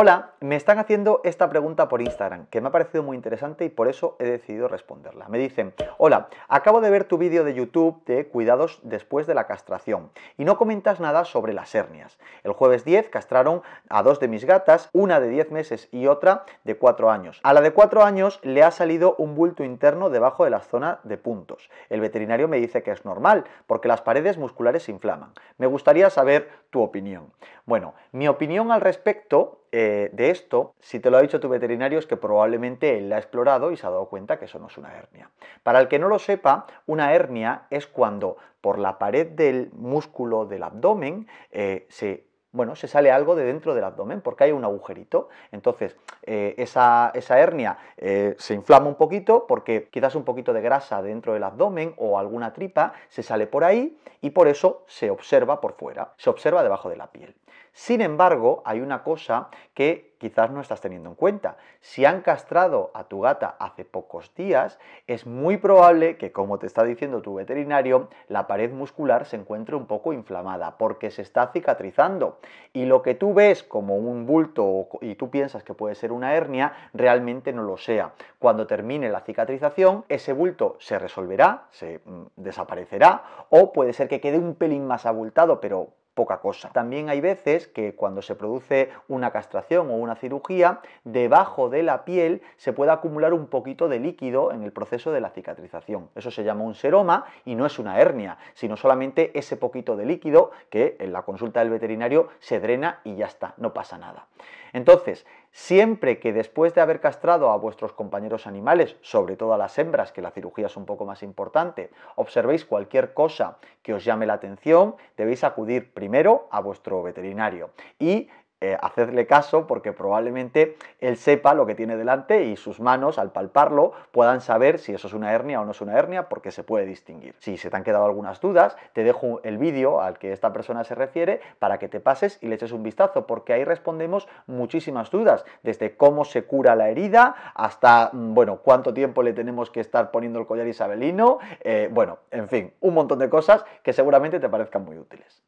Hola, me están haciendo esta pregunta por Instagram, que me ha parecido muy interesante y por eso he decidido responderla. Me dicen, hola, acabo de ver tu vídeo de YouTube de cuidados después de la castración y no comentas nada sobre las hernias. El jueves 10 castraron a dos de mis gatas, una de 10 meses y otra de 4 años. A la de 4 años le ha salido un bulto interno debajo de la zona de puntos. El veterinario me dice que es normal, porque las paredes musculares se inflaman. Me gustaría saber tu opinión. Bueno, mi opinión al respecto eh, de esto, si te lo ha dicho tu veterinario, es que probablemente él la ha explorado y se ha dado cuenta que eso no es una hernia. Para el que no lo sepa, una hernia es cuando por la pared del músculo del abdomen eh, se bueno, se sale algo de dentro del abdomen porque hay un agujerito. Entonces, eh, esa, hernia eh, se inflama un poquito porque quizás un poquito de grasa dentro del abdomen o alguna tripa se sale por ahí y por eso se observa por fuera, se observa debajo de la piel. Sin embargo, hay una cosa que quizás no estás teniendo en cuenta. Si han castrado a tu gata hace pocos días, es muy probable que, como te está diciendo tu veterinario, la pared muscular se encuentre un poco inflamada porque se está cicatrizando. Y lo que tú ves como un bulto y tú piensas que puede ser una hernia, realmente no lo sea. Cuando termine la cicatrización, ese bulto se resolverá, se mm, desaparecerá o puede ser que quede un pelín más abultado, pero poca cosa. También hay veces que cuando se produce una castración o una cirugía, debajo de la piel se puede acumular un poquito de líquido en el proceso de la cicatrización. Eso se llama un seroma y no es una hernia, sino solamente ese poquito de líquido que en la consulta del veterinario se drena y ya está, no pasa nada. Entonces, siempre que después de haber castrado a vuestros compañeros animales, sobre todo a las hembras, que la cirugía es un poco más importante, observéis cualquier cosa que os llame la atención, debéis acudir primero a vuestro veterinario y eh, hacerle hacedle caso porque probablemente él sepa lo que tiene delante y sus manos al palparlo puedan saber si eso es una hernia o no es una hernia porque se puede distinguir. Si se te han quedado algunas dudas, te dejo el vídeo al que esta persona se refiere para que te pases y le eches un vistazo porque ahí respondemos muchísimas dudas, desde cómo se cura la herida hasta, mm, bueno, cuánto tiempo le tenemos que estar poniendo el collar isabelino, eh, bueno, en fin, un montón de cosas que seguramente te parezcan muy útiles.